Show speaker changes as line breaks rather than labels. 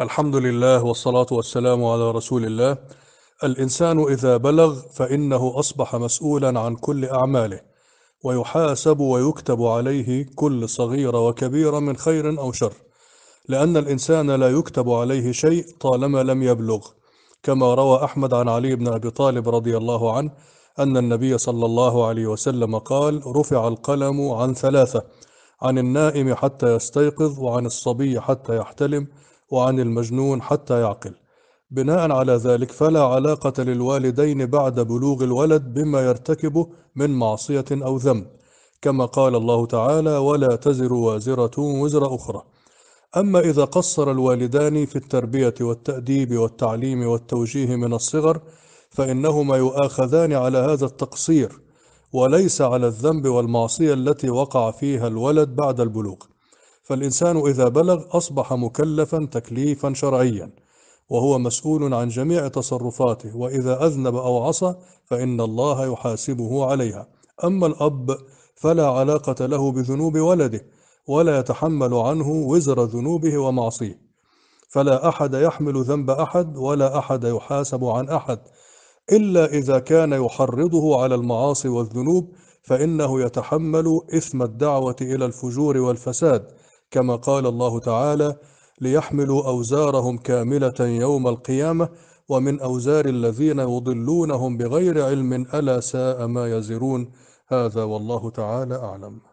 الحمد لله والصلاة والسلام على رسول الله الإنسان إذا بلغ فإنه أصبح مسؤولا عن كل أعماله ويحاسب ويكتب عليه كل صغيرة وكبيرة من خير أو شر لأن الإنسان لا يكتب عليه شيء طالما لم يبلغ كما روى أحمد عن علي بن أبي طالب رضي الله عنه أن النبي صلى الله عليه وسلم قال رفع القلم عن ثلاثة عن النائم حتى يستيقظ وعن الصبي حتى يحتلم وعن المجنون حتى يعقل بناء على ذلك فلا علاقة للوالدين بعد بلوغ الولد بما يرتكبه من معصية أو ذنب كما قال الله تعالى ولا تزر وازرة وزر أخرى أما إذا قصر الوالدان في التربية والتأديب والتعليم والتوجيه من الصغر فإنهما يؤاخذان على هذا التقصير وليس على الذنب والمعصية التي وقع فيها الولد بعد البلوغ فالإنسان إذا بلغ أصبح مكلفا تكليفا شرعيا وهو مسؤول عن جميع تصرفاته وإذا أذنب أو عصى فإن الله يحاسبه عليها أما الأب فلا علاقة له بذنوب ولده ولا يتحمل عنه وزر ذنوبه ومعصيه فلا أحد يحمل ذنب أحد ولا أحد يحاسب عن أحد إلا إذا كان يحرضه على المعاصي والذنوب فإنه يتحمل إثم الدعوة إلى الفجور والفساد كما قال الله تعالى ليحملوا أوزارهم كاملة يوم القيامة ومن أوزار الذين يضلونهم بغير علم ألا ساء ما يزرون هذا والله تعالى أعلم